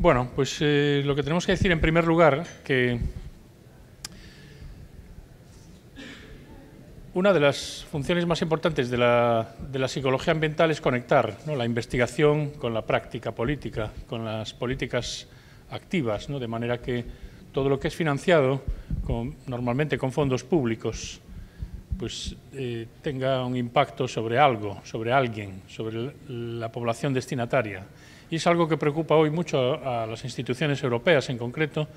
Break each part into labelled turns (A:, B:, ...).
A: Bueno, pues eh, lo que tenemos que decir en primer lugar, que una de las funciones más importantes de la, de la psicología ambiental es conectar la investigación con la práctica política, con las políticas activas, ¿no? de manera que todo lo que es financiado normalmente con fondos públicos pues eh, tenga un impacto sobre algo, sobre alguien, sobre la población destinataria. Y es algo que preocupa hoy mucho a, las instituciones europeas en concreto,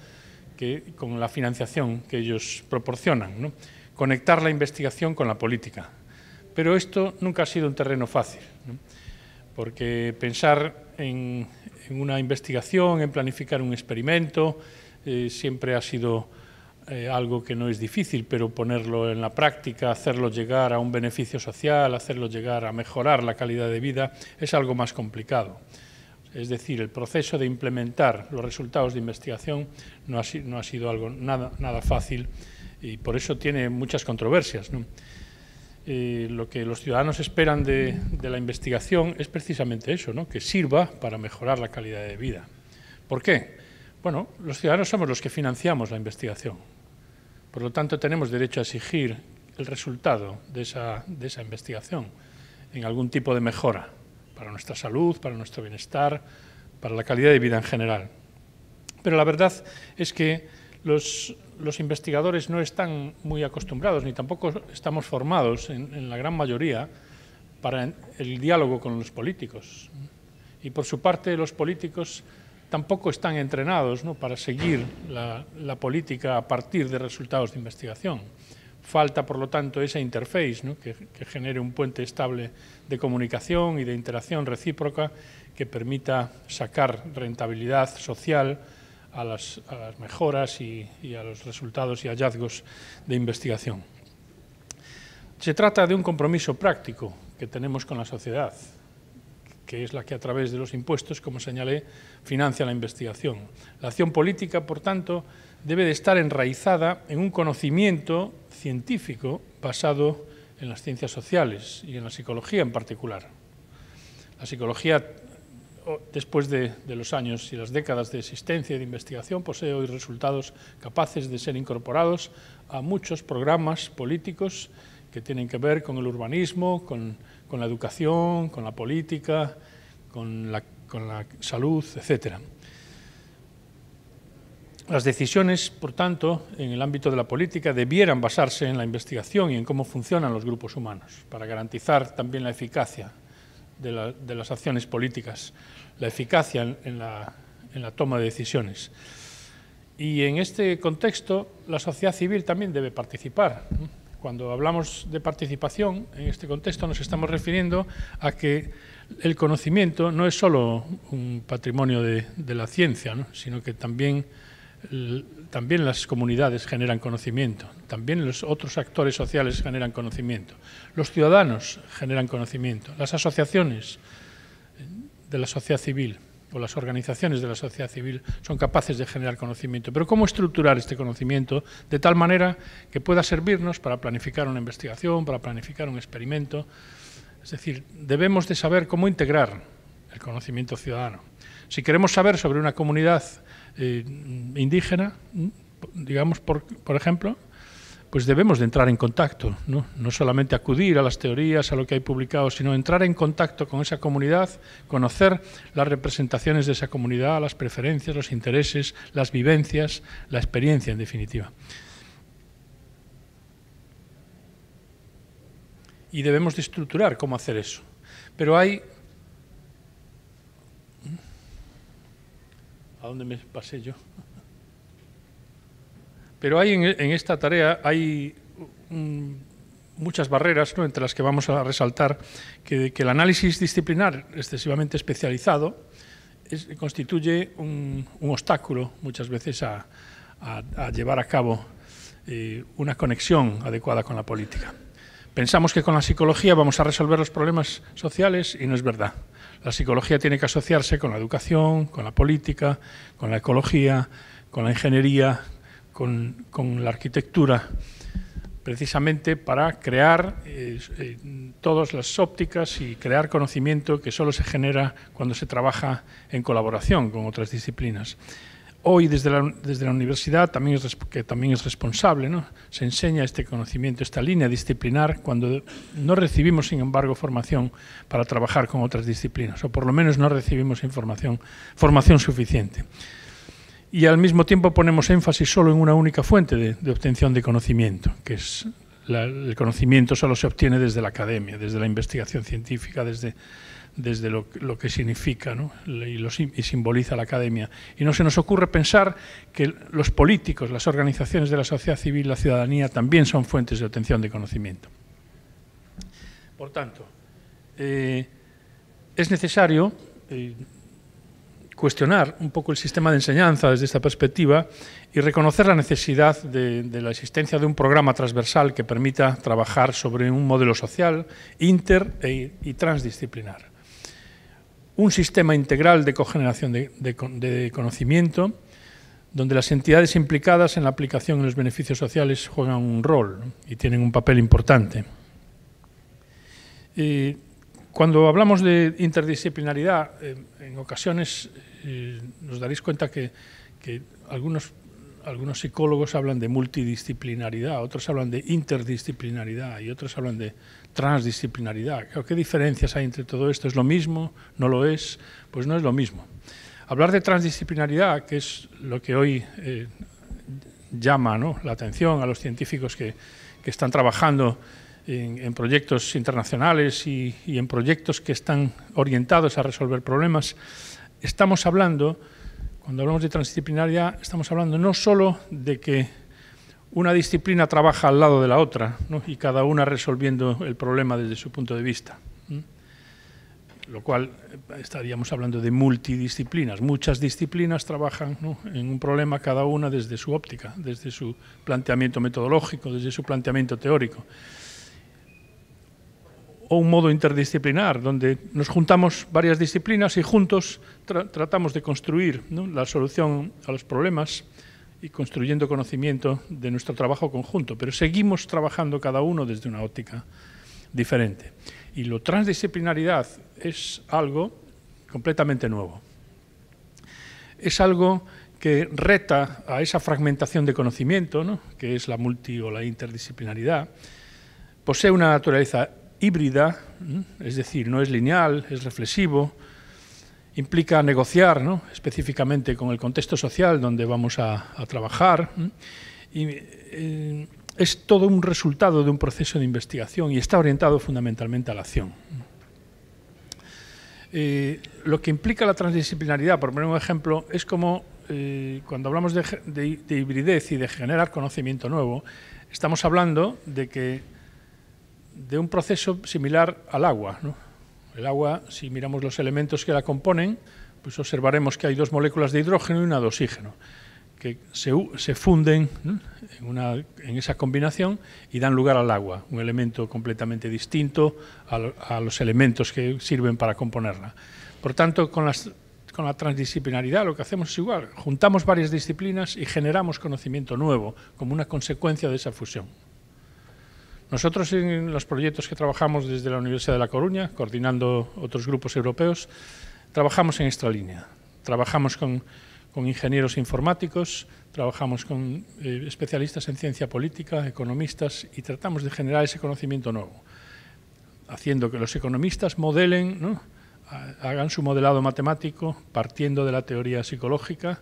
A: que, con la financiación que ellos proporcionan. Conectar la investigación con la política. Pero esto nunca ha sido un terreno fácil, porque pensar en, una investigación, en planificar un experimento, eh, siempre ha sido eh, algo que no es difícil, pero ponerlo en la práctica, hacerlo llegar a un beneficio social, hacerlo llegar a mejorar la calidad de vida, es algo más complicado. Es decir, el proceso de implementar los resultados de investigación no ha, sido algo nada, fácil y por eso tiene muchas controversias. Eh, lo que los ciudadanos esperan de, la investigación es precisamente eso, que sirva para mejorar la calidad de vida. ¿Por qué? Bueno, los ciudadanos somos los que financiamos la investigación. Por lo tanto, tenemos derecho a exigir el resultado de esa investigación en algún tipo de mejora para nuestra salud, para nuestro bienestar, para la calidad de vida en general. Pero la verdad es que los, investigadores no están muy acostumbrados, ni tampoco estamos formados en, la gran mayoría para el diálogo con los políticos. Y por su parte los políticos tampoco están entrenados para seguir la política a partir de resultados de investigación. Falta, por lo tanto, esa interface que, genere un puente estable de comunicación y de interacción recíproca que permita sacar rentabilidad social a las, mejoras y a los resultados y hallazgos de investigación. Se trata de un compromiso práctico que tenemos con la sociedad, que es la que a través de los impuestos, como señalé, financia la investigación. La acción política, por tanto, debe de estar enraizada en un conocimiento científico basado en las ciencias sociales y en la psicología en particular. La psicología, después de, los años y las décadas de existencia y de investigación, posee hoy resultados capaces de ser incorporados a muchos programas políticos que tienen que ver con el urbanismo, con, la educación, con la política, con la, con la salud, etcétera. Las decisiones, por tanto, en el ámbito de la política debieran basarse en la investigación y en cómo funcionan los grupos humanos, para garantizar también la eficacia de, las acciones políticas, la eficacia en, la, toma de decisiones. Y en este contexto, la sociedad civil también debe participar. Cuando hablamos de participación, en este contexto nos estamos refiriendo a que el conocimiento no es solo un patrimonio de, la ciencia, sino que también también las comunidades generan conocimiento, también los otros actores sociales generan conocimiento, los ciudadanos generan conocimiento, las asociaciones eh, de la sociedad civil o las organizaciones de la sociedad civil son capaces de generar conocimiento. Pero ¿cómo estructurar este conocimiento de tal manera que pueda servirnos para planificar una investigación, para planificar un experimento? Es decir, debemos de saber cómo integrar el conocimiento ciudadano. Si queremos saber sobre una comunidad eh, indígena, digamos, por, ejemplo, pues debemos de entrar en contacto, ¿no? ¿no? solamente acudir a las teorías, a lo que hay publicado, sino entrar en contacto con esa comunidad, conocer las representaciones de esa comunidad, las preferencias, los intereses, las vivencias, la experiencia en definitiva. Y debemos de estructurar cómo hacer eso. Pero hay ¿A dónde me pasé yo? Pero hay en, esta tarea hay muchas barreras entre las que vamos a resaltar que, el análisis disciplinar excesivamente especializado constituye un, obstáculo muchas veces a, llevar a cabo eh, una conexión adecuada con la política. Pensamos que con la psicología vamos a resolver los problemas sociales y no es verdad. La psicología tiene que asociarse con la educación, con la política, con la ecología, con la ingeniería, con, la arquitectura, precisamente para crear eh, eh, todas las ópticas y crear conocimiento que solo se genera cuando se trabaja en colaboración con otras disciplinas. Hoy desde la, desde la universidad, también es, que también es responsable, se enseña este conocimiento, esta línea disciplinar, cuando no recibimos, sin embargo, formación para trabajar con otras disciplinas, o por lo menos no recibimos información, formación suficiente. Y al mismo tiempo ponemos énfasis solo en una única fuente de, obtención de conocimiento, que es el conocimiento solo se obtiene desde la academia, desde la investigación científica, desde desde lo, que significa y, simboliza la academia. Y no se nos ocurre pensar que los políticos, las organizaciones de la sociedad civil, la ciudadanía, también son fuentes de obtención de conocimiento. Por tanto, eh, es necesario eh, cuestionar un poco el sistema de enseñanza desde esta perspectiva y reconocer la necesidad de, la existencia de un programa transversal que permita trabajar sobre un modelo social inter e, y transdisciplinar un sistema integral de cogeneración de, conocimiento, donde las entidades implicadas en la aplicación de los beneficios sociales juegan un rol y tienen un papel importante. cuando hablamos de interdisciplinaridad, eh, en ocasiones eh, nos daréis cuenta que algunos algunos psicólogos hablan de multidisciplinaridad, otros hablan de interdisciplinaridad y otros hablan de transdisciplinaridad. ¿Qué diferencias hay entre todo esto? ¿Es lo mismo? ¿No lo es? Pues no es lo mismo. Hablar de transdisciplinaridad, que es lo que hoy eh, llama ¿no? la atención a los científicos que, que están trabajando en, proyectos internacionales y, y en proyectos que están orientados a resolver problemas, estamos hablando cuando hablamos de transdisciplinaria estamos hablando no solo de que una disciplina trabaja al lado de la otra y cada una resolviendo el problema desde su punto de vista, lo cual eh, estaríamos hablando de multidisciplinas. Muchas disciplinas trabajan en un problema cada una desde su óptica, desde su planteamiento metodológico, desde su planteamiento teórico o un modo interdisciplinar, donde nos juntamos varias disciplinas y juntos tratamos de construir la solución a los problemas y construyendo conocimiento de nuestro trabajo conjunto, pero seguimos trabajando cada uno desde una óptica diferente. Y lo transdisciplinaridad es algo completamente nuevo. Es algo que reta a esa fragmentación de conocimiento, que es la multi o la interdisciplinaridad, posee una naturaleza híbrida, es decir, no es lineal, es reflexivo, implica negociar específicamente con el contexto social donde vamos a, trabajar. Y, eh, es todo un resultado de un proceso de investigación y está orientado fundamentalmente a la acción. Eh, lo que implica la transdisciplinaridad, por poner un ejemplo, es como eh, cuando hablamos de, de hibridez y de generar conocimiento nuevo, estamos hablando de que de un proceso similar al agua. El agua, si miramos los elementos que la componen, pues observaremos que hay dos moléculas de hidrógeno y una de oxígeno, que se, funden en, esa combinación y dan lugar al agua, un elemento completamente distinto a, los elementos que sirven para componerla. Por tanto, con, con la transdisciplinaridad lo que hacemos es igual, juntamos varias disciplinas y generamos conocimiento nuevo como una consecuencia de esa fusión. Nosotros en los proyectos que trabajamos desde la Universidad de La Coruña, coordinando otros grupos europeos, trabajamos en esta línea. Trabajamos con, ingenieros informáticos, trabajamos con eh, especialistas en ciencia política, economistas, y tratamos de generar ese conocimiento nuevo, haciendo que los economistas modelen, hagan su modelado matemático partiendo de la teoría psicológica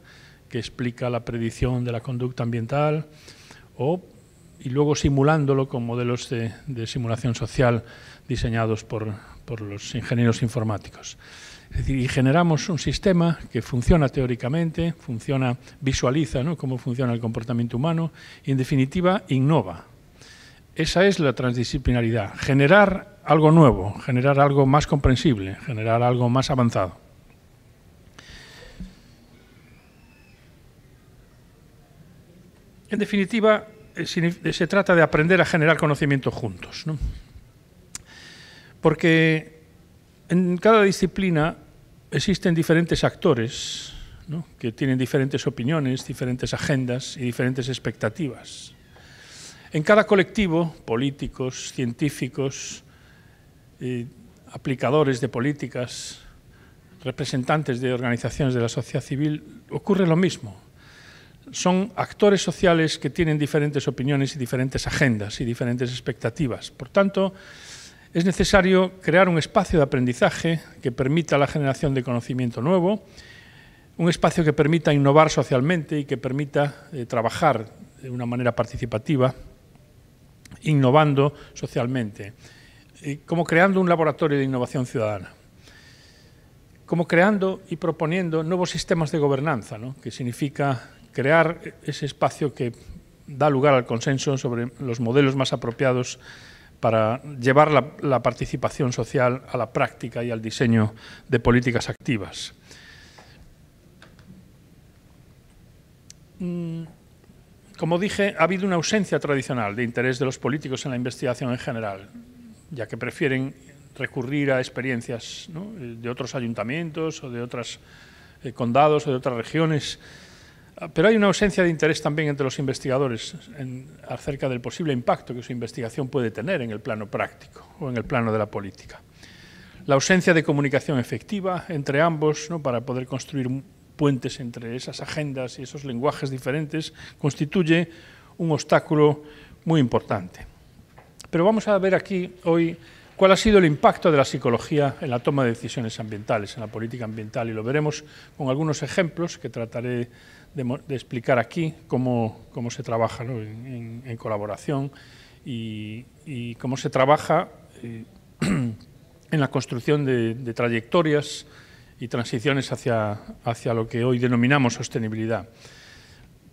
A: que explica la predicción de la conducta ambiental o y luego simulándolo con modelos de, simulación social diseñados por, los ingenieros informáticos. Es decir, generamos un sistema que funciona teóricamente, funciona, visualiza cómo funciona el comportamiento humano y, en definitiva, innova. Esa es la transdisciplinaridad, generar algo nuevo, generar algo más comprensible, generar algo más avanzado. En definitiva, eh, eh, se trata de aprender a generar conocimiento juntos. Porque en cada disciplina existen diferentes actores que tienen diferentes opiniones, diferentes agendas y diferentes expectativas. En cada colectivo, políticos, científicos, eh, aplicadores de políticas, representantes de organizaciones de la sociedad civil, ocurre lo mismo son actores sociales que tienen diferentes opiniones y diferentes agendas y diferentes expectativas. Por tanto, es necesario crear un espacio de aprendizaje que permita la generación de conocimiento nuevo, un espacio que permita innovar socialmente y que permita eh, trabajar de una manera participativa, innovando socialmente, como creando un laboratorio de innovación ciudadana como creando y proponiendo nuevos sistemas de gobernanza, ¿no? que significa crear ese espacio que da lugar al consenso sobre los modelos más apropiados para llevar la, participación social a la práctica y al diseño de políticas activas. Mm, como dije, ha habido una ausencia tradicional de interés de los políticos en la investigación en general, ya que prefieren recurrir a experiencias de otros ayuntamientos o de otros eh, condados o de otras regiones pero hay una ausencia de interés también entre los investigadores acerca del posible impacto que su investigación puede tener en el plano práctico o en el plano de la política. La ausencia de comunicación efectiva entre ambos para poder construir puentes entre esas agendas y esos lenguajes diferentes constituye un obstáculo muy importante. Pero vamos a ver aquí hoy cuál ha sido el impacto de la psicología en la toma de decisiones ambientales, en la política ambiental, y lo veremos con algunos ejemplos que trataré de, explicar aquí, cómo, se trabaja en, colaboración y, cómo se trabaja eh, en la construcción de, trayectorias y transiciones hacia, hacia lo que hoy denominamos sostenibilidad.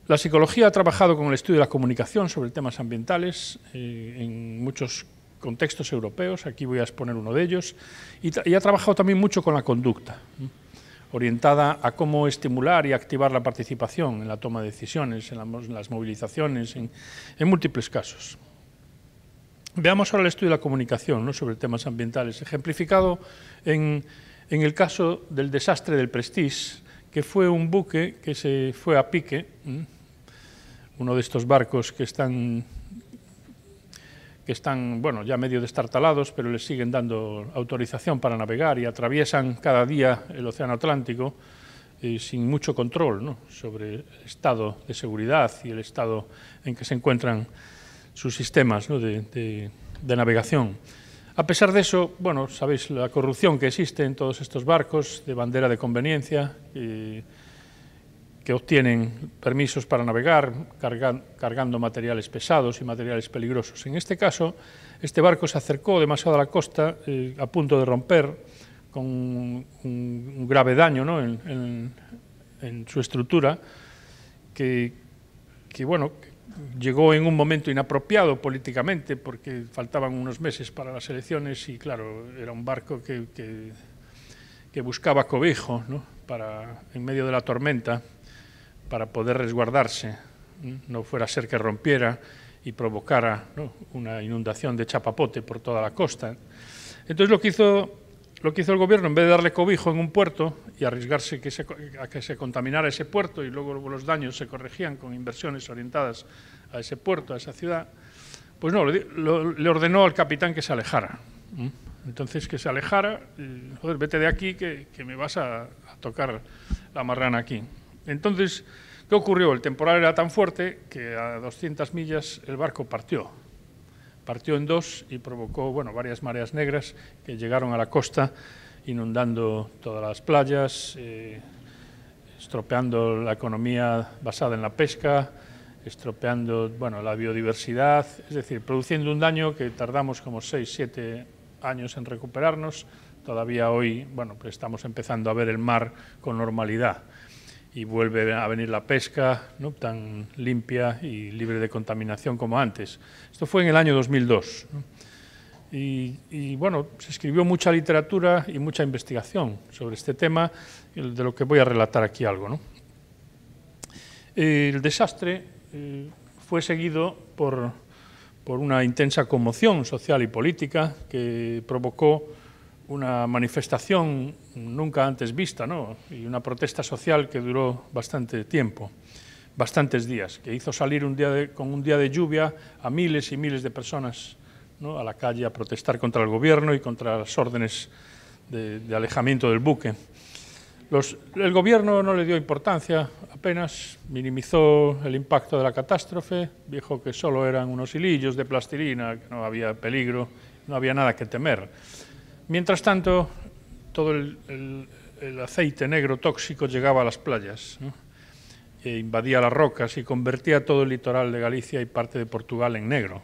A: La psicología ha trabajado con el estudio de la comunicación sobre temas ambientales eh, en muchos contextos europeos, aquí voy a exponer uno de ellos, y, ha trabajado también mucho con la conducta, orientada a cómo estimular y activar la participación en la toma de decisiones, en, las movilizaciones, en, múltiples casos. Veamos ahora el estudio de la comunicación ¿no? sobre temas ambientales, ejemplificado en, en el caso del desastre del Prestige, que fue un buque que se fue a pique, uno de estos barcos que están que están, bueno, ya medio destartalados, pero les siguen dando autorización para navegar y atraviesan cada día el Océano Atlántico eh, sin mucho control sobre el estado de seguridad y el estado en que se encuentran sus sistemas de, navegación. A pesar de eso, bueno, sabéis la corrupción que existe en todos estos barcos de bandera de conveniencia. Eh, que obtienen permisos para navegar cargando materiales pesados y materiales peligrosos. En este caso, este barco se acercó demasiado a la costa eh, a punto de romper con un, grave daño en, su estructura que, bueno, llegó en un momento inapropiado políticamente porque faltaban unos meses para las elecciones y claro, era un barco que, buscaba cobijo en medio de la tormenta para poder resguardarse, no fuera a ser que rompiera y provocara una inundación de chapapote por toda la costa. Entonces lo que hizo lo que hizo el gobierno, en vez de darle cobijo en un puerto y arriesgarse a que se contaminara ese puerto y luego los daños se corregían con inversiones orientadas a ese puerto, a esa ciudad, pues no, le ordenó al capitán que se alejara. Entonces que se alejara, vete de aquí que, me vas a tocar la marrana aquí. Entonces, ¿qué ocurrió? El temporal era tan fuerte que a 200 millas el barco partió. Partió en dos y provocó bueno, varias mareas negras que llegaron a la costa inundando todas las playas, eh, estropeando la economía basada en la pesca, estropeando bueno, la biodiversidad, es decir, produciendo un daño que tardamos como seis, siete años en recuperarnos. Todavía hoy bueno, pues estamos empezando a ver el mar con normalidad y vuelve a venir la pesca ¿no? tan limpia y libre de contaminación como antes. Esto fue en el año 2002. Y, bueno, se escribió mucha literatura y mucha investigación sobre este tema, de lo que voy a relatar aquí algo. El desastre eh, fue seguido por, por una intensa conmoción social y política que provocó una manifestación nunca antes vista, y una protesta social que duró bastante tiempo, bastantes días, que hizo salir un día con un día de lluvia a miles y miles de personas a la calle a protestar contra el gobierno y contra las órdenes de, alejamiento del buque. el gobierno no le dio importancia, apenas minimizó el impacto de la catástrofe, dijo que solo eran unos hilillos de plastilina, que no había peligro, no había nada que temer. Mientras tanto, todo el, aceite negro tóxico llegaba a las playas, e invadía las rocas y convertía todo el litoral de Galicia y parte de Portugal en negro.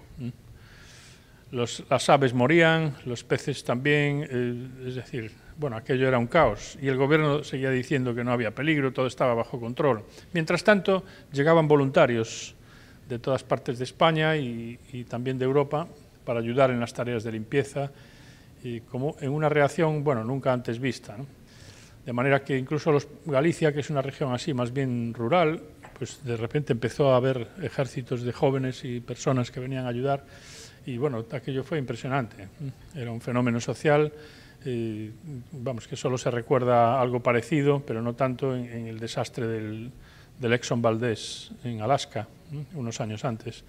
A: las aves morían, los peces también, eh, es decir, bueno, aquello era un caos y el gobierno seguía diciendo que no había peligro, todo estaba bajo control. Mientras tanto, llegaban voluntarios de todas partes de España y también de Europa para ayudar en las tareas de limpieza y como en una reacción, bueno, nunca antes vista. De manera que incluso los, Galicia, que es una región así más bien rural, pues de repente empezó a haber ejércitos de jóvenes y personas que venían a ayudar y bueno, aquello fue impresionante. Era un fenómeno social, vamos, que solo se recuerda algo parecido, pero no tanto en, el desastre del, del Exxon Valdez en Alaska, unos años antes.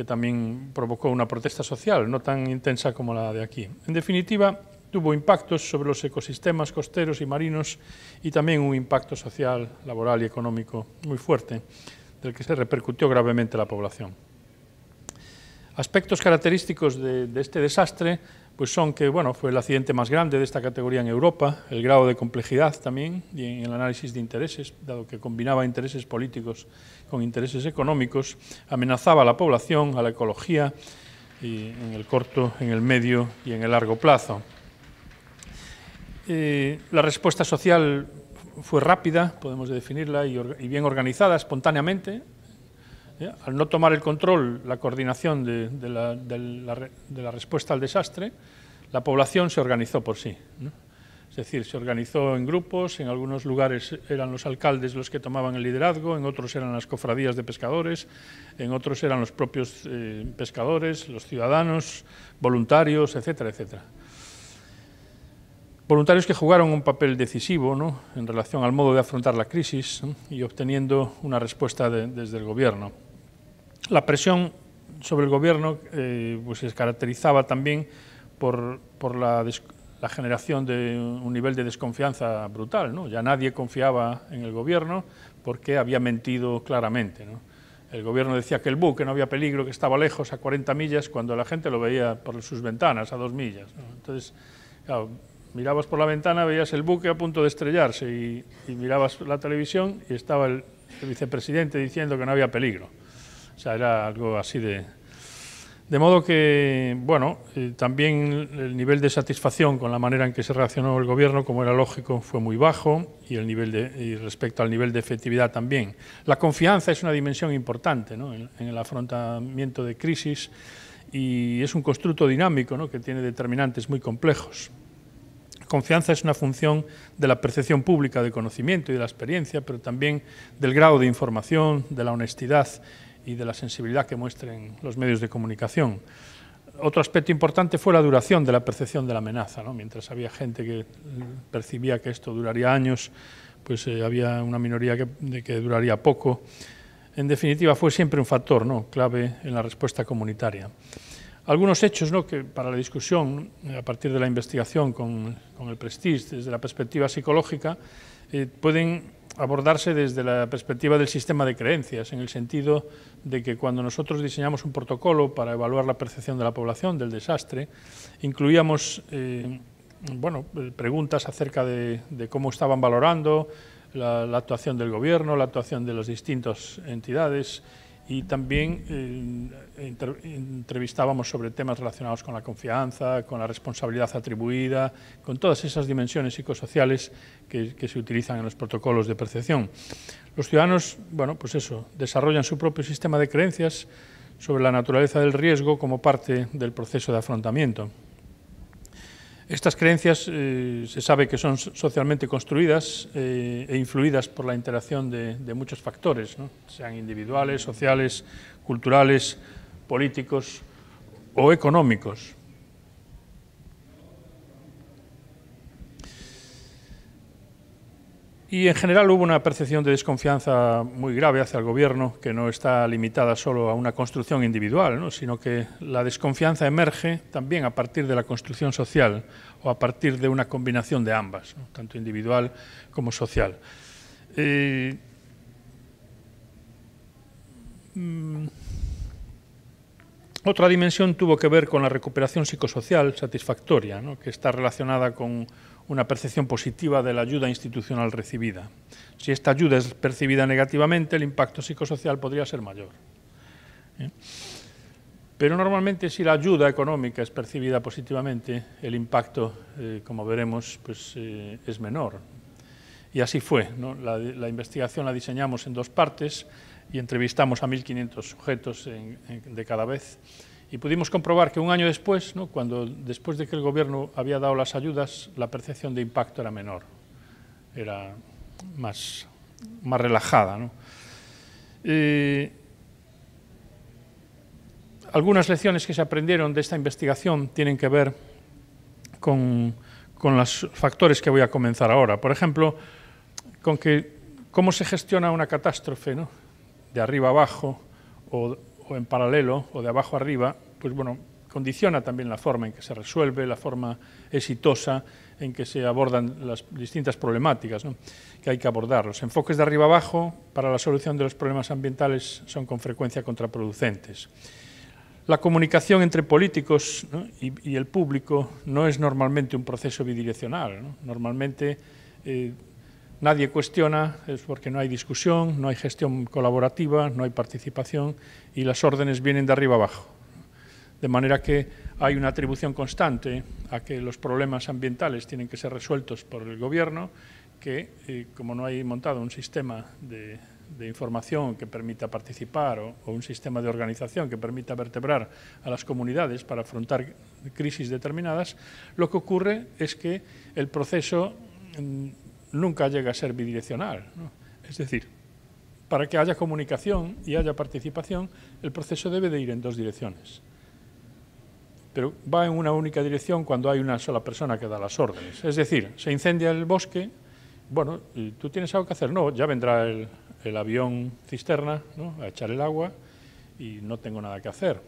A: que tamén provocou unha protesta social, non tan intensa como a de aquí. En definitiva, tuvo impactos sobre os ecosistemas costeros e marinos e tamén un impacto social, laboral e económico moi fuerte, del que se repercutió gravemente a población. Aspectos característicos de, desastre pues son que bueno, fue el accidente más grande de esta categoría en Europa, el grado de complejidad también y en el análisis de intereses, dado que combinaba intereses políticos con intereses económicos, amenazaba a la población, a la ecología, en el corto, en el medio y en el largo plazo. Eh, la respuesta social fue rápida, podemos definirla, y bien organizada espontáneamente, ¿eh? al no tomar el control, la coordinación de, la, respuesta al desastre, la población se organizó por sí. Es decir, se organizó en grupos, en algunos lugares eran los alcaldes los que tomaban el liderazgo, en otros eran las cofradías de pescadores, en otros eran los propios eh, pescadores, los ciudadanos, voluntarios, etcétera, etcétera. Voluntarios que jugaron un papel decisivo en relación al modo de afrontar la crisis y obteniendo una respuesta desde el Gobierno. La presión sobre el gobierno eh, pues se caracterizaba también por, la, generación de un nivel de desconfianza brutal. Ya nadie confiaba en el gobierno porque había mentido claramente. El gobierno decía que el buque no había peligro, que estaba lejos, a 40 millas, cuando la gente lo veía por sus ventanas, a dos millas. Entonces, mirabas por la ventana, veías el buque a punto de estrellarse y, mirabas la televisión y estaba el vicepresidente diciendo que no había peligro. O sea, era algo así de... De modo que, bueno, eh, también el nivel de satisfacción con la manera en que se reaccionó el gobierno, como era lógico, fue muy bajo y, el nivel de, respecto al nivel de efectividad también. La confianza es una dimensión importante ¿no? en, en el afrontamiento de crisis y es un constructo dinámico ¿no? que tiene determinantes muy complejos. Confianza es una función de la percepción pública de conocimiento y de la experiencia, pero también del grado de información, de la honestidad y de la sensibilidad que muestren los medios de comunicación. Otro aspecto importante fue la duración de la percepción de la amenaza. Mientras había gente que percibía que esto duraría años, pues eh, había una minoría que, de que duraría poco. En definitiva, fue siempre un factor ¿no? clave en la respuesta comunitaria. Algunos hechos que para la discusión, eh, a partir de la investigación con, el Prestige, desde la perspectiva psicológica, eh, pueden abordarse desde la perspectiva del sistema de creencias, en el sentido de que cuando nosotros diseñamos un protocolo para evaluar la percepción de la población del desastre, incluíamos eh, bueno, preguntas acerca de, cómo estaban valorando la, la, actuación del gobierno, la actuación de las distintas entidades y también eh, entrevistábamos sobre temas relacionados con la confianza, con la responsabilidad atribuida, con todas esas dimensiones psicosociales que, que, se utilizan en los protocolos de percepción. Los ciudadanos, bueno, pues eso, desarrollan su propio sistema de creencias sobre la naturaleza del riesgo como parte del proceso de afrontamiento. Estas creencias eh, se sabe que son socialmente construidas eh, e influidas por la interacción de, muchos factores, sean individuales, sociales, culturales, políticos o económicos. Y en general hubo una percepción de desconfianza muy grave hacia el gobierno, que no está limitada solo a una construcción individual, sino que la desconfianza emerge también a partir de la construcción social o a partir de una combinación de ambas, tanto individual como social. Eh, mm, otra dimensión tuvo que ver con la recuperación psicosocial satisfactoria, que está relacionada con una percepción positiva de la ayuda institucional recibida. Si esta ayuda es percibida negativamente, el impacto psicosocial podría ser mayor. ¿eh? Pero normalmente si la ayuda económica es percibida positivamente, el impacto, eh, como veremos, pues, eh, es menor. Y así fue. la investigación la diseñamos en dos partes y entrevistamos a 1.500 sujetos de cada vez. Y pudimos comprobar que un año después, cuando después de que el gobierno había dado las ayudas, la percepción de impacto era menor, era más, más relajada. Eh, algunas lecciones que se aprendieron de esta investigación tienen que ver con, con los factores que voy a comenzar ahora. Por ejemplo, con que cómo se gestiona una catástrofe, ¿no? de arriba abajo o, en paralelo o de abajo arriba, pues bueno, condiciona también la forma en que se resuelve, la forma exitosa en que se abordan las distintas problemáticas que hay que abordar. Los enfoques de arriba abajo para la solución de los problemas ambientales son con frecuencia contraproducentes. La comunicación entre políticos y, el público no es normalmente un proceso bidireccional. Normalmente eh, nadie cuestiona, es porque no hay discusión, no hay gestión colaborativa, no hay participación y las órdenes vienen de arriba abajo. De manera que hay una atribución constante a que los problemas ambientales tienen que ser resueltos por el Gobierno, que eh, como no hay montado un sistema de, información que permita participar o, un sistema de organización que permita vertebrar a las comunidades para afrontar crisis determinadas, lo que ocurre es que el proceso mm, nunca llega a ser bidireccional. Es decir, para que haya comunicación y haya participación, el proceso debe de ir en dos direcciones. Pero va en una única dirección cuando hay una sola persona que da las órdenes. Es decir, se incendia el bosque, bueno, tú tienes algo que hacer, no, ya vendrá el, avión cisterna a echar el agua y no tengo nada que hacer.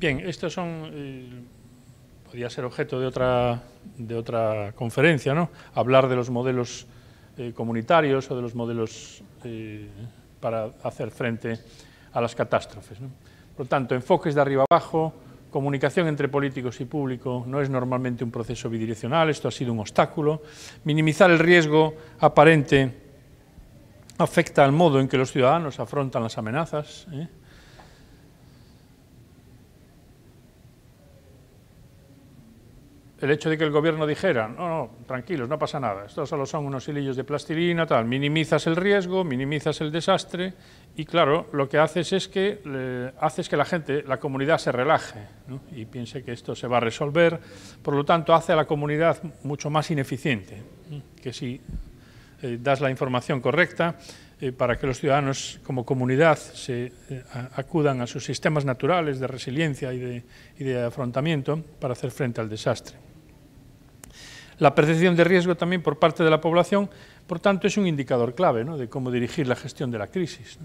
A: Bien, estos son eh, podría ser objeto de otra, de otra conferencia, ¿no? hablar de los modelos eh, comunitarios o de los modelos eh, para hacer frente a las catástrofes. Por lo tanto, enfoques de arriba abajo, comunicación entre políticos y público no es normalmente un proceso bidireccional, esto ha sido un obstáculo. Minimizar el riesgo aparente afecta al modo en que los ciudadanos afrontan las amenazas. ¿eh? el hecho de que el gobierno dijera, no, no, tranquilos, no pasa nada, estos solo son unos hilillos de plastilina, tal, minimizas el riesgo, minimizas el desastre y claro, lo que haces es que haces que la gente, la comunidad se relaje y piense que esto se va a resolver, por lo tanto hace a la comunidad mucho más ineficiente que si eh, das la información correcta eh, para que los ciudadanos como comunidad se eh, acudan a sus sistemas naturales de resiliencia y de afrontamiento para hacer frente al desastre. La percepción de riesgo también por parte de la población, por tanto, es un indicador clave de cómo dirigir la gestión de la crisis.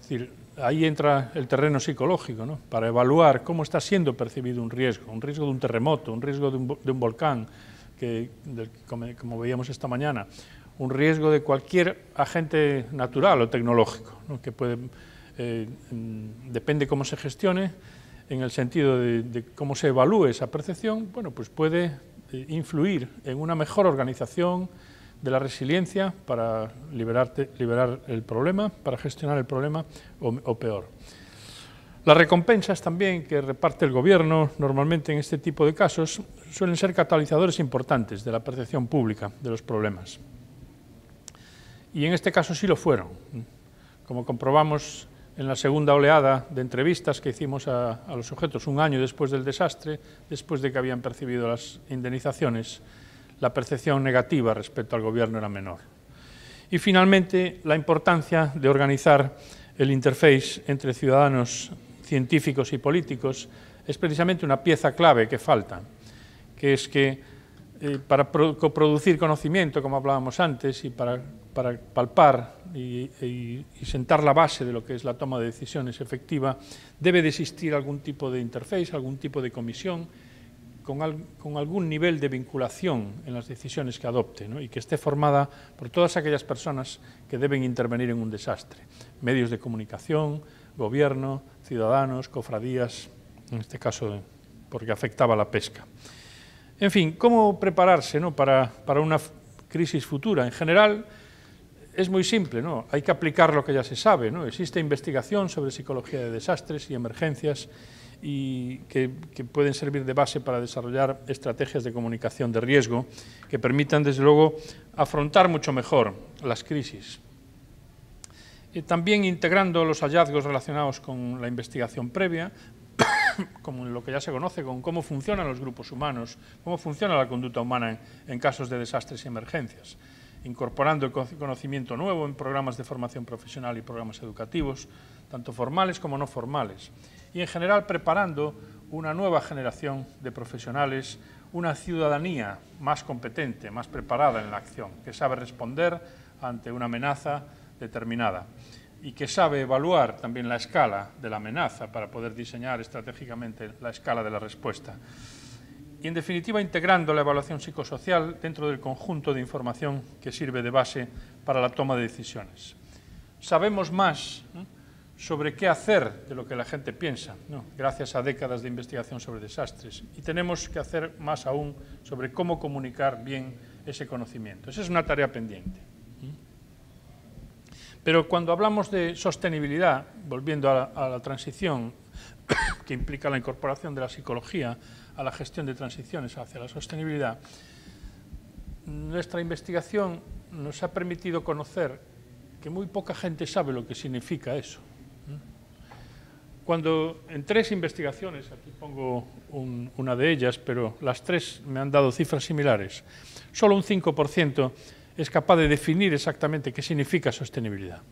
A: Es decir, ahí entra el terreno psicológico, para evaluar cómo está siendo percibido un riesgo, un riesgo de un terremoto, un riesgo de un, volcán, que, como, veíamos esta mañana, un riesgo de cualquier agente natural o tecnológico, que puede, eh, mm, depende cómo se gestione, en el sentido de, de cómo se evalúe esa percepción, bueno, pues puede eh, influir en una mejor organización de la resiliencia para liberar el problema, para gestionar el problema o, peor. Las recompensas también que reparte el gobierno normalmente en este tipo de casos suelen ser catalizadores importantes de la percepción pública de los problemas. Y en este caso sí lo fueron. Como comprobamos en la segunda oleada de entrevistas que hicimos a, los sujetos un año después del desastre, después de que habían percibido las indemnizaciones, la percepción negativa respecto al gobierno era menor. Y finalmente, la importancia de organizar el interface entre ciudadanos, científicos y políticos es precisamente una pieza clave que falta, que es que eh, para producir conocimiento, como hablábamos antes, y para para palpar y, sentar la base de lo que es la toma de decisiones efectiva, debe de existir algún tipo de interface, algún tipo de comisión, con, algún nivel de vinculación en las decisiones que adopte y que esté formada por todas aquellas personas que deben intervenir en un desastre. Medios de comunicación, gobierno, ciudadanos, cofradías, en este caso porque afectaba la pesca. En fin, ¿cómo prepararse para una crisis futura? En general, es muy simple, ¿no? hay que aplicar lo que ya se sabe. Existe investigación sobre psicología de desastres y emergencias y que, pueden servir de base para desarrollar estrategias de comunicación de riesgo que permitan, desde luego, afrontar mucho mejor las crisis. Y eh, también integrando los hallazgos relacionados con la investigación previa, como lo que ya se conoce, con cómo funcionan los grupos humanos, cómo funciona la conducta humana en casos de desastres y emergencias incorporando el conocimiento nuevo en programas de formación profesional y programas educativos, tanto formales como no formales, y en general preparando una nueva generación de profesionales, una ciudadanía más competente, más preparada en la acción, que sabe responder ante una amenaza determinada y que sabe evaluar también la escala de la amenaza para poder diseñar estratégicamente la escala de la respuesta y, en definitiva, integrando la evaluación psicosocial dentro del conjunto de información que sirve de base para la toma de decisiones. Sabemos más sobre qué hacer de lo que la gente piensa, gracias a décadas de investigación sobre desastres, y tenemos que hacer más aún sobre cómo comunicar bien ese conocimiento. Esa es una tarea pendiente. ¿Mm? Pero cuando hablamos de sostenibilidad, volviendo a la transición, que implica la incorporación de la psicología a la gestión de transiciones hacia la sostenibilidad, nuestra investigación nos ha permitido conocer que muy poca gente sabe lo que significa eso. Cuando en tres investigaciones, aquí pongo una de ellas, pero las tres me han dado cifras similares, solo un 5% es capaz de definir exactamente qué significa sostenibilidad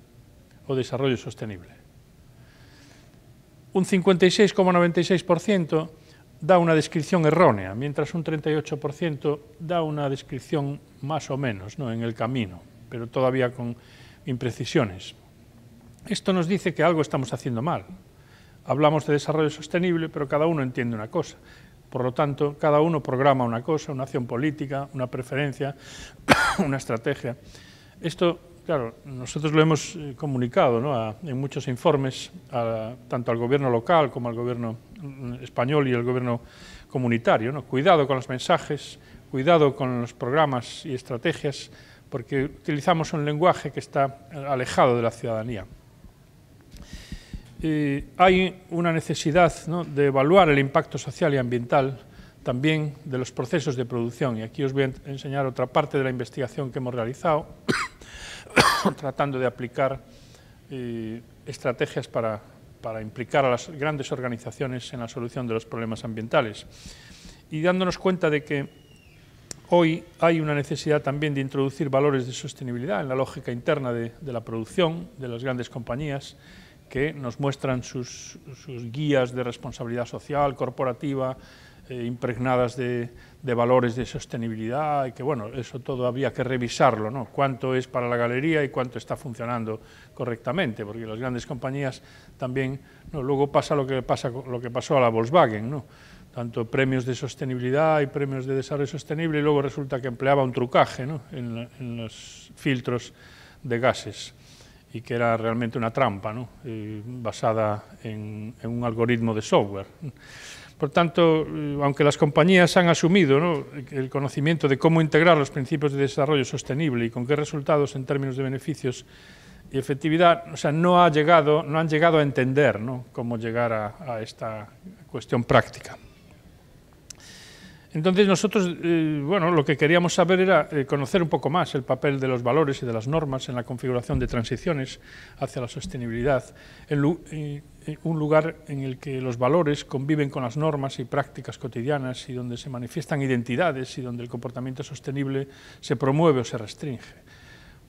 A: o desarrollo sostenible. Un 56,96% da una descripción errónea, mientras un 38% da una descripción más o menos ¿no? en el camino, pero todavía con imprecisiones. Esto nos dice que algo estamos haciendo mal. Hablamos de desarrollo sostenible, pero cada uno entiende una cosa. Por lo tanto, cada uno programa una cosa, una acción política, una preferencia, una estrategia. Esto, claro, nosotros lo hemos eh, comunicado en muchos informes, tanto al gobierno local como al gobierno español y el gobierno comunitario. ¿no? Cuidado con los mensajes, cuidado con los programas y estrategias, porque utilizamos un lenguaje que está alejado de la ciudadanía. Eh, hay una necesidad de evaluar el impacto social y ambiental también de los procesos de producción. Y aquí os voy a enseñar otra parte de la investigación que hemos realizado, tratando de aplicar eh, estrategias para para implicar a las grandes organizaciones en la solución de los problemas ambientales. Y dándonos cuenta de que hoy hay una necesidad también de introducir valores de sostenibilidad en la lógica interna de, la producción de las grandes compañías que nos muestran sus guías de responsabilidad social, corporativa, eh, impregnadas de, valores de sostenibilidad y que, bueno, eso todo había que revisarlo, ¿no? Cuánto es para la galería y cuánto está funcionando correctamente, porque las grandes compañías también, ¿no? luego pasa lo que, pasa lo que pasó a la Volkswagen, ¿no? tanto premios de sostenibilidad y premios de desarrollo sostenible, y luego resulta que empleaba un trucaje ¿no? en, los filtros de gases, y que era realmente una trampa, ¿no? Eh, basada en, un algoritmo de software. Por tanto, eh, aunque las compañías han asumido el conocimiento de cómo integrar los principios de desarrollo sostenible y con qué resultados en términos de beneficios y efectividad, o sea, no, ha llegado, no han llegado a entender cómo llegar a esta cuestión práctica. Entonces nosotros, eh, bueno, lo que queríamos saber era eh, conocer un poco más el papel de los valores y de las normas en la configuración de transiciones hacia la sostenibilidad, eh, un lugar en el que los valores conviven con las normas y prácticas cotidianas y donde se manifiestan identidades y donde el comportamiento sostenible se promueve o se restringe.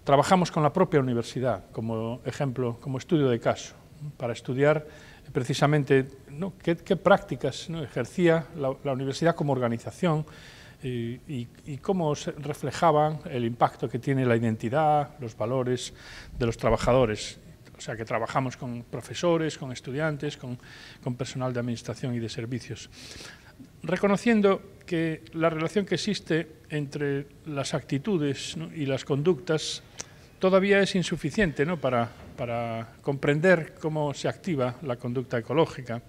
A: Trabajamos con la propia universidad como ejemplo, como estudio de caso, para estudiar precisamente ¿Qué, prácticas ejercía la, universidad como organización y, cómo se reflejaban el impacto que tiene la identidad, los valores de los trabajadores. O sea, que trabajamos con profesores, con estudiantes, con, personal de administración y de servicios. Reconociendo que la relación que existe entre las actitudes y las conductas todavía es insuficiente para, para comprender cómo se activa la conducta ecológica.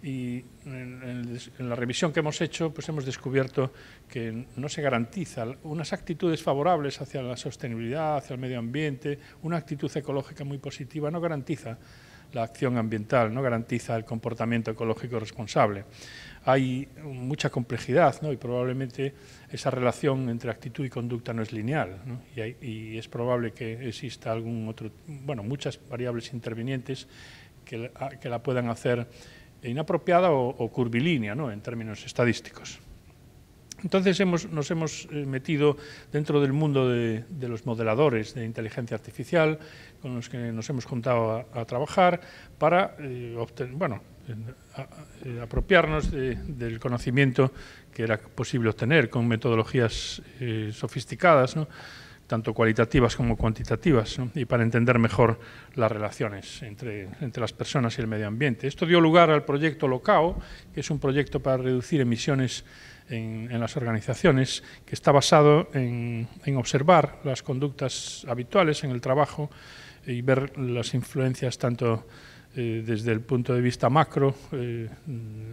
A: Y en, la revisión que hemos hecho, pues hemos descubierto que no se garantiza unas actitudes favorables hacia la sostenibilidad, hacia el medio ambiente, una actitud ecológica muy positiva no garantiza la acción ambiental, no garantiza el comportamiento ecológico responsable hay mucha complejidad y probablemente esa relación entre actitud y conducta no es lineal y, es probable que exista algún otro, bueno, muchas variables intervinientes que la, puedan hacer inapropiada o, curvilínea en términos estadísticos. Entonces nos hemos eh, metido dentro del mundo de, los modeladores de inteligencia artificial con los que nos hemos juntado a, trabajar para eh, obtener, bueno, eh, apropiarnos del conocimiento que era posible obtener con metodologías eh, sofisticadas, tanto cualitativas como cuantitativas, y para entender mejor las relaciones entre, las personas y el medio ambiente. Esto dio lugar al proyecto LOCAO, que es un proyecto para reducir emisiones en, las organizaciones, que está basado en, en, observar las conductas habituales en el trabajo y ver las influencias tanto eh, desde el punto de vista macro, eh,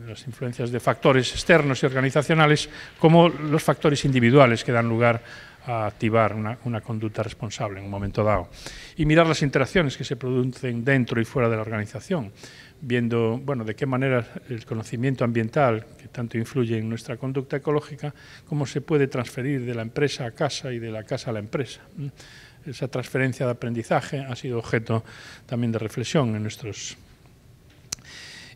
A: las influencias de factores externos y organizacionales, como los factores individuales que dan lugar a activar una, una, conducta responsable en un momento dado. Y mirar las interacciones que se producen dentro y fuera de la organización, viendo bueno, de qué manera el conocimiento ambiental, que tanto influye en nuestra conducta ecológica, cómo se puede transferir de la empresa a casa y de la casa a la empresa esa transferencia de aprendizaje ha sido objeto también de reflexión en nuestros...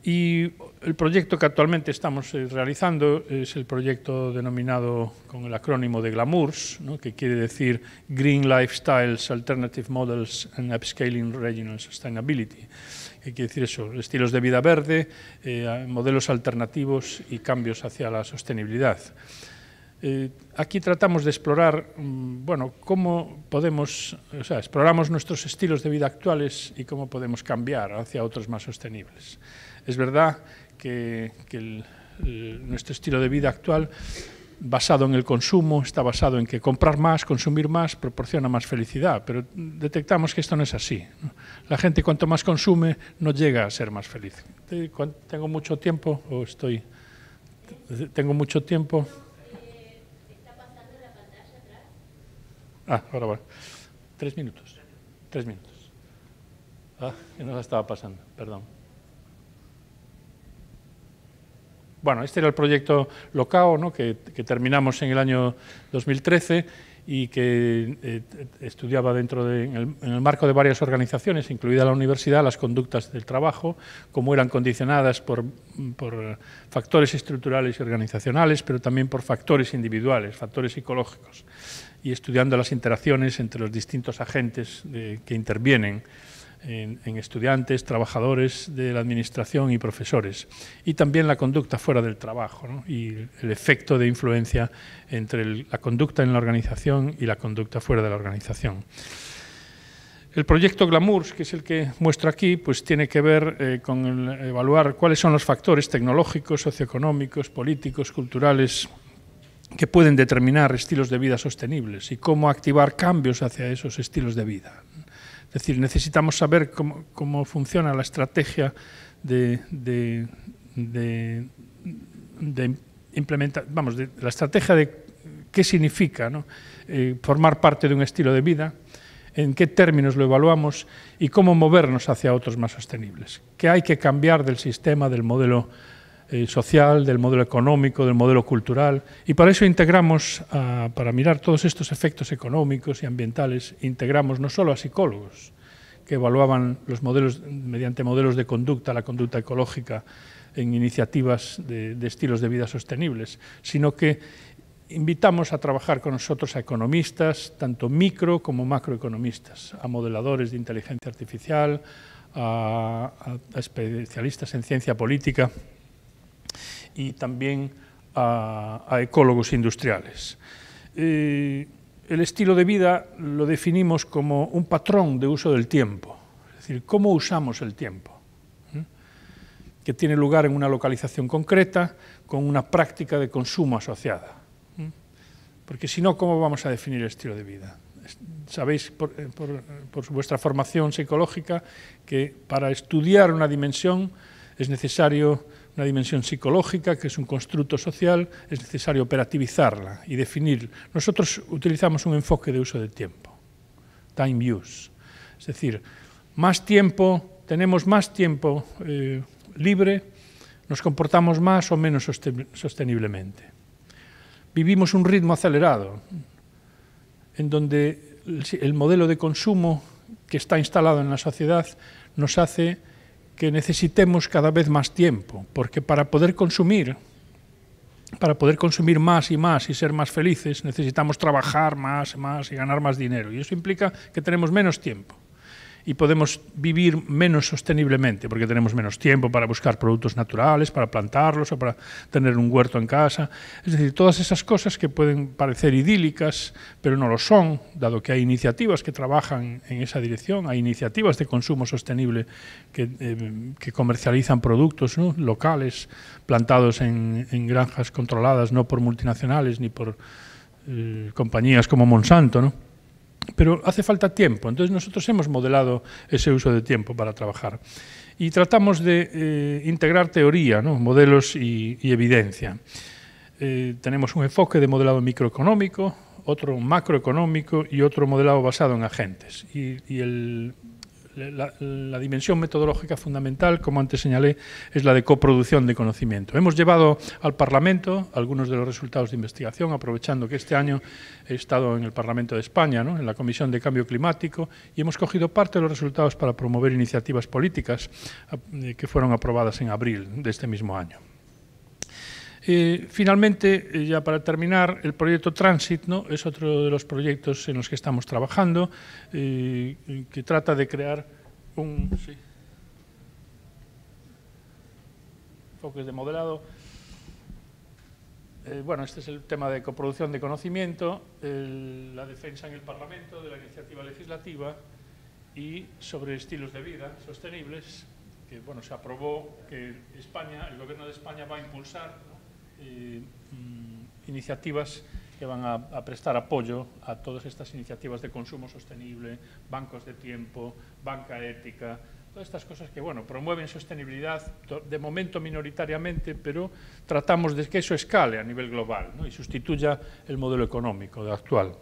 A: Y el proyecto que actualmente estamos eh, realizando es el proyecto denominado con el acrónimo de GLAMURS, que quiere decir Green Lifestyles, Alternative Models and Upscaling Regional Sustainability. ¿Qué quiere decir eso? Estilos de vida verde, eh, modelos alternativos y cambios hacia la sostenibilidad. Eh, aquí tratamos de explorar, mm, bueno, cómo podemos, o sea, exploramos nuestros estilos de vida actuales y cómo podemos cambiar hacia otros más sostenibles. Es verdad que, nuestro estilo de vida actual, basado en el consumo, está basado en que comprar más, consumir más, proporciona más felicidad, pero detectamos que esto no es así. La gente cuanto más consume, no llega a ser más feliz. Tengo mucho tiempo, o estoy... Tengo mucho tiempo... Ah, ahora va. Tres minutos. Tres minutos. Ah, que nos estaba pasando, perdón. Bueno, este era el proyecto Locao, ¿no? que, que terminamos en el año 2013 y que eh, estudiaba dentro en el, marco de varias organizaciones, incluida la universidad, las conductas del trabajo, cómo eran condicionadas por, factores estructurales y organizacionales, pero también por factores individuales, factores psicológicos, y estudiando las interacciones entre los distintos agentes eh, que intervienen en, estudiantes, trabajadores de la administración y profesores. Y también la conducta fuera del trabajo y el efecto de influencia entre la conducta en la organización y la conducta fuera de la organización. El proyecto Glamours, que es el que muestro aquí, pues tiene que ver eh, con evaluar cuáles son los factores tecnológicos, socioeconómicos, políticos, culturales que pueden determinar estilos de vida sostenibles y cómo activar cambios hacia esos estilos de vida. Es decir, necesitamos saber cómo, funciona la estrategia de, implementar, vamos, la estrategia de qué significa eh, formar parte de un estilo de vida, en qué términos lo evaluamos y cómo movernos hacia otros más sostenibles. ¿Qué hay que cambiar del sistema, del modelo eh, social, del modelo económico, del modelo cultural. Y para eso integramos, para mirar todos estos efectos económicos y ambientales, integramos no solo a psicólogos que evaluaban los modelos mediante modelos de conducta, la conducta ecológica, en iniciativas de, estilos de vida sostenibles, sino que invitamos a trabajar con nosotros a economistas, tanto micro como macroeconomistas, a modeladores de inteligencia artificial, a especialistas en ciencia política y también a, ecólogos industriales. el estilo de vida lo definimos como un patrón de uso del tiempo, es decir, cómo usamos el tiempo, que tiene lugar en una localización concreta con una práctica de consumo asociada. Porque si no, ¿cómo vamos a definir el estilo de vida? Sabéis eh, por vuestra formación psicológica que para estudiar una dimensión es necesario una dimensión psicológica, que es un constructo social, es necesario operativizarla y definir. Nosotros utilizamos un enfoque de uso de tiempo, time use, es decir, más tiempo, tenemos más tiempo eh, libre, nos comportamos más o menos sosteniblemente. Vivimos un ritmo acelerado, en donde el modelo de consumo que está instalado en la sociedad nos hace que necesitemos cada vez más tiempo, porque para poder consumir, para poder consumir más y más y ser más felices, necesitamos trabajar más, y más y ganar más dinero. Y eso implica que tenemos menos tiempo y podemos vivir menos sosteniblemente, porque tenemos menos tiempo para buscar productos naturales, para plantarlos o para tener un huerto en casa. Es decir, todas esas cosas que pueden parecer idílicas, pero no lo son, dado que hay iniciativas que trabajan en esa dirección, hay iniciativas de consumo sostenible que, eh, comercializan productos locales, plantados en, granjas controladas no por multinacionales ni por eh, compañías como Monsanto, ¿no? pero hace falta tiempo. Entonces nosotros hemos modelado ese uso de tiempo para trabajar. Y tratamos de eh, integrar teoría, modelos y, evidencia. Eh, tenemos un enfoque de modelado microeconómico, otro macroeconómico y otro modelado basado en agentes. y el la, dimensión metodológica fundamental, como antes señalé, es la de coproducción de conocimiento. Hemos llevado al Parlamento algunos de los resultados de investigación, aprovechando que este año he estado en el Parlamento de España, en la Comisión de Cambio Climático, y hemos cogido parte de los resultados para promover iniciativas políticas eh, que fueron aprobadas en abril de este mismo año. Eh, finalmente, eh, ya para terminar, el proyecto Transit ¿no? es otro de los proyectos en los que estamos trabajando, eh, que trata de crear un... Sí. de modelado. bueno, este es el tema de coproducción de conocimiento, la defensa en el Parlamento de la iniciativa legislativa y sobre estilos de vida sostenibles, que bueno, se aprobó que España, el Gobierno de España va a impulsar eh, iniciativas que van a, a prestar apoio a todas estas iniciativas de consumo sostenible, bancos de tiempo, banca ética, todas estas cosas que, bueno, promueven sostenibilidad de momento minoritariamente, pero tratamos de que eso escale a nivel global ¿no? y sustituya el modelo económico actual.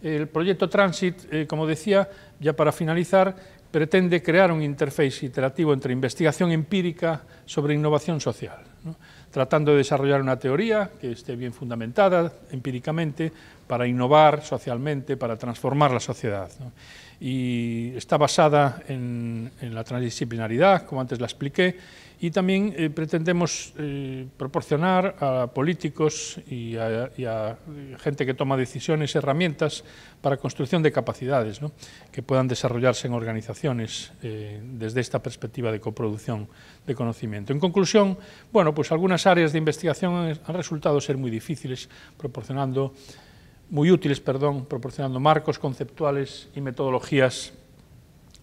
A: El proyecto Transit, eh, como decía, ya para finalizar, pretende crear un interface iterativo entre investigación empírica sobre innovación social. ¿no? tratando de desarrollar una teoría que esté bien fundamentada empíricamente para innovar socialmente, para transformar la sociedad. ¿no? y está basada en, la transdisciplinaridad, como antes la expliqué, y también eh, pretendemos eh, proporcionar a políticos y a, gente que toma decisiones herramientas para construcción de capacidades ¿no? que puedan desarrollarse en organizaciones eh, desde esta perspectiva de coproducción de conocimiento. En conclusión, bueno, pues algunas áreas de investigación han, han resultado ser muy difíciles proporcionando muy útiles, perdón, proporcionando marcos conceptuales y metodologías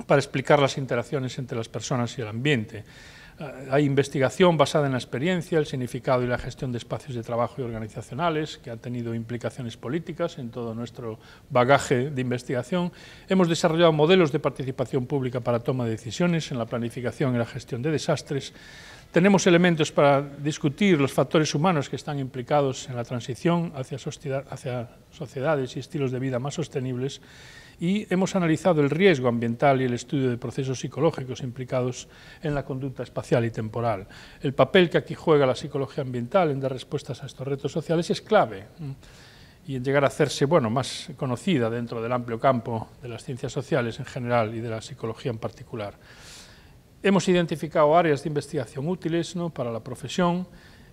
A: para explicar las interacciones entre las personas y el ambiente. Eh, hay investigación basada en la experiencia, el significado y la gestión de espacios de trabajo y organizacionales, que ha tenido implicaciones políticas en todo nuestro bagaje de investigación. Hemos desarrollado modelos de participación pública para toma de decisiones en la planificación y la gestión de desastres. Tenemos elementos para discutir los factores humanos que están implicados en la transición hacia, sociedades y estilos de vida más sostenibles y hemos analizado el riesgo ambiental y el estudio de procesos psicológicos implicados en la conducta espacial y temporal. El papel que aquí juega la psicología ambiental en dar respuestas a estos retos sociales es clave y en llegar a hacerse bueno, más conocida dentro del amplio campo de las ciencias sociales en general y de la psicología en particular. Hemos identificado áreas de investigación útiles para la profesión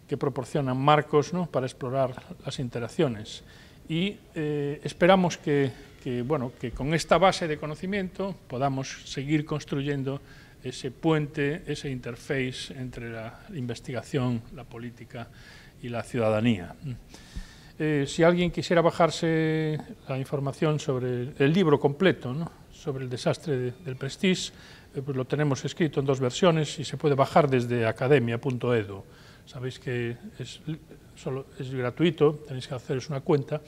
A: que proporcionan marcos para explorar las interacciones y eh, esperamos que, bueno, que con esta base de conocimiento podamos seguir construyendo ese puente, ese interface entre la investigación, la política y la ciudadanía. Eh, si alguien quisiera bajarse la información sobre el libro completo, sobre el desastre del Prestige, eh, pues lo tenemos escrito en dos versiones y se puede bajar desde academia.edu. Sabéis que es, solo, es gratuito, tenéis que haceros una cuenta,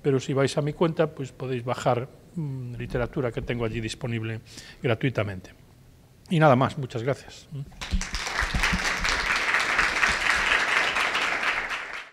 A: pero si vais a mi cuenta, pues podéis bajar mm, literatura que tengo allí disponible gratuitamente. Y nada más, muchas gracias.